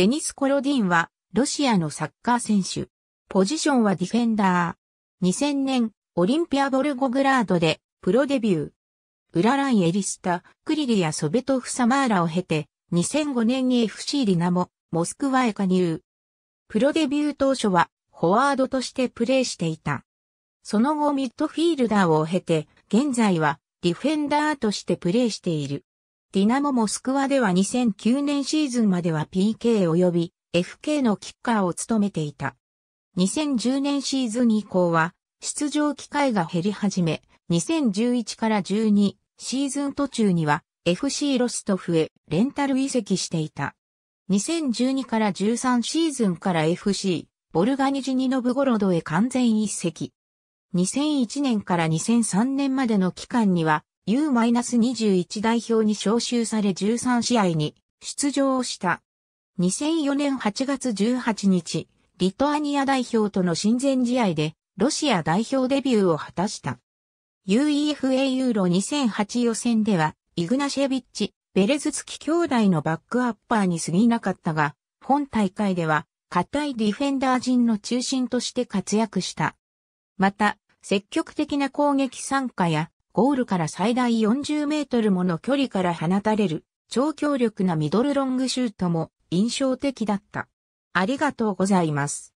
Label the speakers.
Speaker 1: デニス・コロディンは、ロシアのサッカー選手。ポジションはディフェンダ
Speaker 2: ー。2000年、オリンピア・ボルゴグラードで、プロデビュー。ウララン・エリスタ、クリリア・ソベトフ・サマーラを経て、2005年に FC リナモ、モスクワへ加入。プロデビュー当初は、フォワードとしてプレーしていた。その後ミッドフィールダーを経て、現在はディフェンダーとしてプレーしている。ディナモモスクワでは2009年シーズンまでは PK 及び FK のキッカーを務めていた。2010年シーズン以降は出場機会が減り始め、2011から12シーズン途中には FC ロストフへレンタル移籍していた。2012から13シーズンから FC ボルガニジニノブゴロドへ完全移籍。2001年から2003年までの期間には U-21 代表に招集され13試合に出場をした。2004年8月18日、リトアニア代表との親善試合で、ロシア代表デビューを果たした。UEFA ユーロ2008予選では、イグナシェビッチ、ベレズツキ兄弟のバックアッパーに過ぎなかったが、本大会では、硬いディフェンダー陣の中心として活躍した。また、積極的な攻撃参加やゴールから最大40メートルもの距離から放たれる超強力なミドルロングシュートも印象的だ
Speaker 1: った。ありがとうございます。